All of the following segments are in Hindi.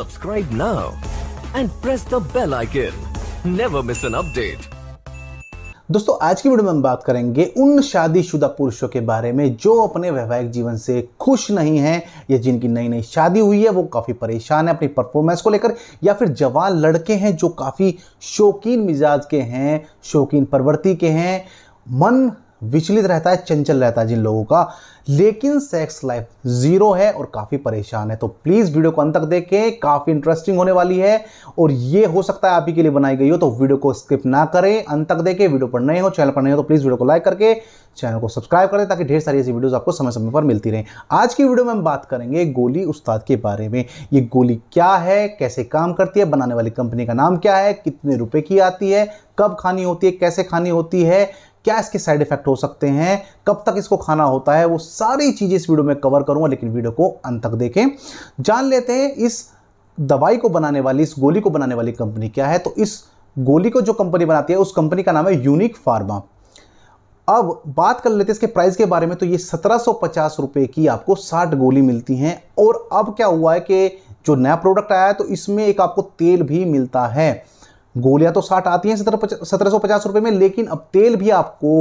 Subscribe now and press the bell icon. Never miss an update. दोस्तों आज की वीडियो में हम बात करेंगे उन शादीशुदा पुरुषों के बारे में जो अपने वैवाहिक जीवन से खुश नहीं हैं या जिनकी नई नई शादी हुई है वो काफ़ी परेशान है अपनी परफॉर्मेंस को लेकर या फिर जवान लड़के हैं जो काफ़ी शौकीन मिजाज के हैं शौकीन प्रवृत्ति के हैं मन विचलित रहता है चंचल रहता है जिन लोगों का लेकिन सेक्स लाइफ जीरो है और काफ़ी परेशान है तो प्लीज़ वीडियो को अंत तक देखें काफ़ी इंटरेस्टिंग होने वाली है और ये हो सकता है आप ही के लिए बनाई गई हो तो वीडियो को स्किप ना करें अंत तक देखें वीडियो पर नए हो चैनल पर नए हो तो प्लीज़ वीडियो को लाइक करके चैनल को सब्सक्राइब करें ताकि ढेर सारी ऐसी वीडियोज़ आपको समय समय पर मिलती रहे आज की वीडियो में हम बात करेंगे गोली उस्ताद के बारे में ये गोली क्या है कैसे काम करती है बनाने वाली कंपनी का नाम क्या है कितने रुपए की आती है कब खानी होती है कैसे खानी होती है क्या इसके साइड इफेक्ट हो सकते हैं कब तक इसको खाना होता है वो सारी चीज़ें इस वीडियो में कवर करूंगा लेकिन वीडियो को अंत तक देखें जान लेते हैं इस दवाई को बनाने वाली इस गोली को बनाने वाली कंपनी क्या है तो इस गोली को जो कंपनी बनाती है उस कंपनी का नाम है यूनिक फार्मा अब बात कर लेते हैं इसके प्राइस के बारे में तो ये सत्रह सौ की आपको 60 गोली मिलती हैं और अब क्या हुआ है कि जो नया प्रोडक्ट आया है तो इसमें एक आपको तेल भी मिलता है गोलियां तो साठ आती हैं सत्रह सौ पचास रुपए में लेकिन अब तेल भी आपको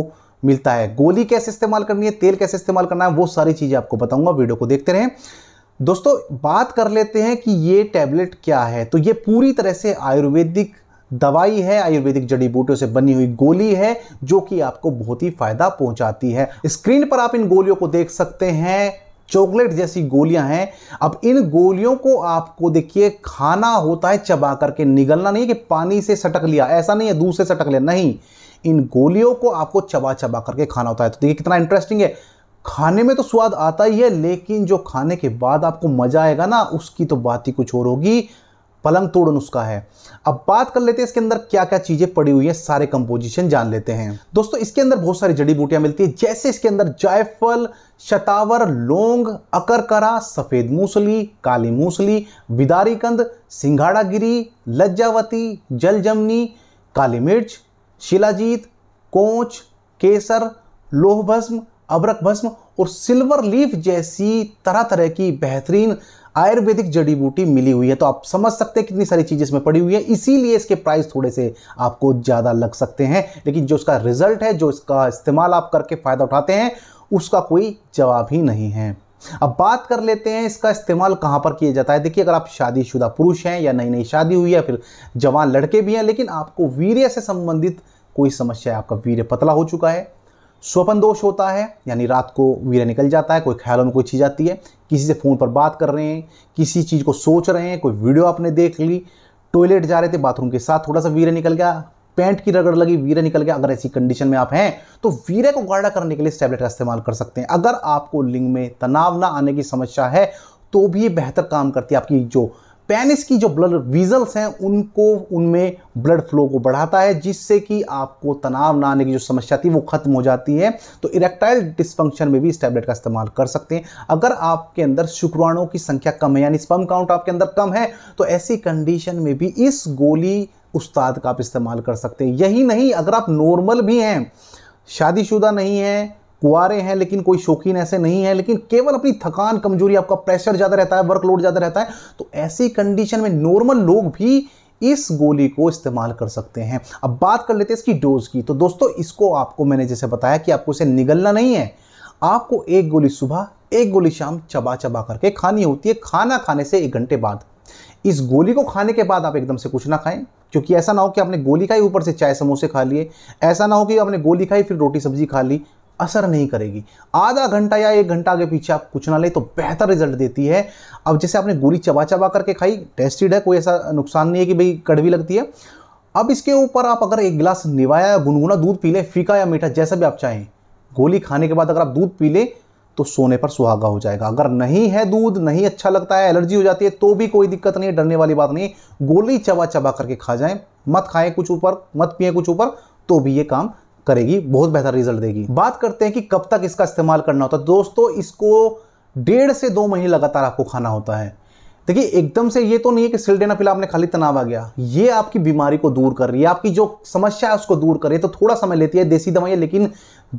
मिलता है गोली कैसे इस्तेमाल करनी है तेल कैसे इस्तेमाल करना है वो सारी चीज़ें आपको बताऊंगा वीडियो को देखते रहें दोस्तों बात कर लेते हैं कि ये टैबलेट क्या है तो ये पूरी तरह से आयुर्वेदिक दवाई है आयुर्वेदिक जड़ी बूटियों से बनी हुई गोली है जो कि आपको बहुत ही फायदा पहुंचाती है स्क्रीन पर आप इन गोलियों को देख सकते हैं चॉकलेट जैसी गोलियां हैं अब इन गोलियों को आपको देखिए खाना होता है चबा करके निगलना नहीं है कि पानी से सटक लिया ऐसा नहीं है दूध से सटक लिया नहीं इन गोलियों को आपको चबा चबा करके खाना होता है तो देखिए कितना इंटरेस्टिंग है खाने में तो स्वाद आता ही है लेकिन जो खाने के बाद आपको मज़ा आएगा ना उसकी तो बात ही कुछ और होगी पलंग तोड़ नुस्खा है अब बात कर लेते हैं इसके अंदर क्या क्या चीज़ें पड़ी हुई है सारे कंपोजिशन जान लेते हैं दोस्तों इसके अंदर बहुत सारी जड़ी बूटियां मिलती है जैसे इसके अंदर जायफल शतावर लोंग अकरकरा सफ़ेद मूसली काली मूसली विदारीकंद कंद गिरी लज्जावती जलजमनी काली मिर्च शिलाजीत कोच केसर लोह भस्म भस्म और सिल्वर लीफ जैसी तरह तरह की बेहतरीन आयुर्वेदिक जड़ी बूटी मिली हुई है तो आप समझ सकते हैं कितनी सारी चीजें इसमें पड़ी हुई है इसीलिए इसके प्राइस थोड़े से आपको ज़्यादा लग सकते हैं लेकिन जो इसका रिजल्ट है जो इसका इस्तेमाल आप करके फ़ायदा उठाते हैं उसका कोई जवाब ही नहीं है अब बात कर लेते हैं इसका इस्तेमाल कहाँ पर किया जाता है देखिए अगर आप शादीशुदा पुरुष हैं या नई नई शादी हुई है फिर जवान लड़के भी हैं लेकिन आपको वीर्य से संबंधित कोई समस्या है आपका वीर्य पतला हो चुका है स्वपन दोष होता है यानी रात को वीरा निकल जाता है कोई ख्यालों में कोई चीज़ आती है किसी से फ़ोन पर बात कर रहे हैं किसी चीज़ को सोच रहे हैं कोई वीडियो आपने देख ली टॉयलेट जा रहे थे बाथरूम के साथ थोड़ा सा वीरा निकल गया पैंट की रगड़ लगी वीर निकल गया अगर ऐसी कंडीशन में आप हैं तो वीरे को गाढ़ा करने के लिए इस टैबलेट का इस्तेमाल कर सकते हैं अगर आपको लिंग में तनाव ना आने की समस्या है तो भी ये बेहतर काम करती है आपकी जो पेनिस की जो ब्लड विजल्स हैं उनको उनमें ब्लड फ्लो को बढ़ाता है जिससे कि आपको तनाव ना आने की जो समस्या थी वो खत्म हो जाती है तो इरेक्टाइल डिस्फंक्शन में भी इस टैबलेट का इस्तेमाल कर सकते हैं अगर आपके अंदर शुक्राणुओं की संख्या कम है यानी स्पम काउंट आपके अंदर कम है तो ऐसी कंडीशन में भी इस गोली उस्ताद का आप इस्तेमाल कर सकते हैं यही नहीं अगर आप नॉर्मल भी हैं शादीशुदा नहीं हैं कुआरे हैं लेकिन कोई शौकीन ऐसे नहीं है लेकिन केवल अपनी थकान कमजोरी आपका प्रेशर ज़्यादा रहता है वर्कलोड ज़्यादा रहता है तो ऐसी कंडीशन में नॉर्मल लोग भी इस गोली को इस्तेमाल कर सकते हैं अब बात कर लेते हैं इसकी डोज की तो दोस्तों इसको आपको मैंने जैसे बताया कि आपको इसे निगलना नहीं है आपको एक गोली सुबह एक गोली शाम चबा चबा करके खानी होती है खाना खाने से एक घंटे बाद इस गोली को खाने के बाद आप एकदम से कुछ ना खाएं क्योंकि ऐसा ना हो कि आपने गोली खाई ऊपर से चाय समोसे खा लिए ऐसा ना हो कि आपने गोली खाई फिर रोटी सब्जी खा ली असर नहीं करेगी आधा घंटा या एक घंटा के पीछे आप कुछ ना ले तो बेहतर रिजल्ट देती है अब जैसे आपने गोली चबा चबा करके खाई टेस्टेड है कोई ऐसा नुकसान नहीं है कि भाई कड़वी लगती है अब इसके ऊपर आप अगर एक गिलास निवाया या गुनगुना दूध पी लें फीका या मीठा जैसा भी आप चाहें गोली खाने के बाद अगर आप दूध पी लें तो सोने पर सुहागा हो जाएगा अगर नहीं है दूध नहीं अच्छा लगता है एलर्जी हो जाती है तो भी कोई दिक्कत नहीं है डरने वाली बात नहीं गोली चबा चबा करके खा जाएं मत खाएं कुछ ऊपर मत पिए कुछ ऊपर तो भी ये काम करेगी बहुत बेहतर रिजल्ट देगी बात करते हैं कि कब तक इसका इस्तेमाल करना होता है दोस्तों इसको डेढ़ से दो महीने लगातार आपको खाना होता है देखिए एकदम से ये तो नहीं है कि सिलडेना पिला आपने खाली तनाव आ गया ये आपकी बीमारी को दूर कर रही है आपकी जो समस्या है उसको दूर कर रही है तो थोड़ा समय लेती है देसी दवाइयाँ लेकिन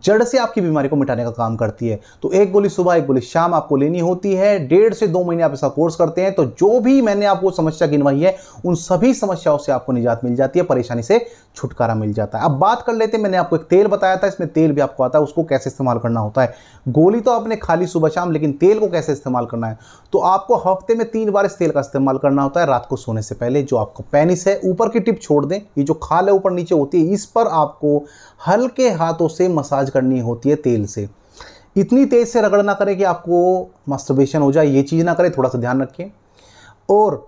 जड़ से आपकी बीमारी को मिटाने का काम करती है तो एक गोली सुबह एक गोली शाम आपको लेनी होती है डेढ़ से दो महीने आप इसका कोर्स करते हैं तो जो भी मैंने आपको समस्या गिनवाई है उन सभी समस्याओं से आपको निजात मिल जाती है परेशानी से छुटकारा मिल जाता है अब बात कर लेते हैं मैंने आपको एक तेल बताया था इसमें तेल भी आपको आता है उसको कैसे इस्तेमाल करना होता है गोली तो आपने खाली सुबह शाम लेकिन तेल को कैसे इस्तेमाल करना है तो आपको हफ्ते में तीन बार इस तेल का इस्तेमाल करना होता है रात को सोने से पहले जो आपका पेनिस है ऊपर की टिप छोड़ दें ये जो खाल है ऊपर नीचे होती है इस पर आपको हल्के हाथों से मसाज मसाज करनी होती है तेल से इतनी तेज़ से रगड़ ना करें कि आपको मस्टरबेशन हो जाए ये चीज़ ना करें थोड़ा सा ध्यान रखें और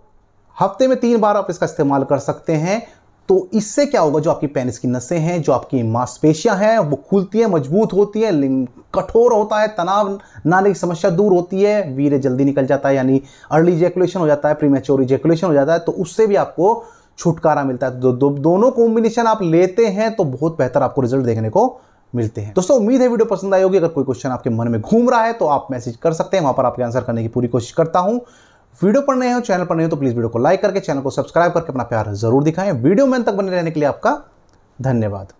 हफ्ते में तीन बार आप इसका इस्तेमाल कर सकते हैं तो इससे क्या होगा जो आपकी पेनिस की नसें हैं जो आपकी मांसपेशियां हैं वो खुलती हैं मजबूत होती है कठोर होता है तनाव नाने की समस्या दूर होती है वीर जल्दी निकल जाता है यानी अर्ली जेकुलेशन हो जाता है प्रीमेच्योर जेकुलेशन हो जाता है तो उससे भी आपको छुटकारा मिलता है तो दो, दो, दोनों कॉम्बिनेशन आप लेते हैं तो बहुत बेहतर आपको रिजल्ट देखने को मिलते हैं दोस्तों उम्मीद है वीडियो पसंद आई होगी अगर कोई क्वेश्चन आपके मन में घूम रहा है तो आप मैसेज कर सकते हैं वहां पर आपके आंसर करने की पूरी कोशिश करता हूं वीडियो पढ़ रहे हो चैनल पर नए हो तो प्लीज वीडियो को लाइक करके चैनल को सब्सक्राइब करके अपना प्यार जरूर दिखाएं वीडियो में तक बने रहने के लिए आपका धन्यवाद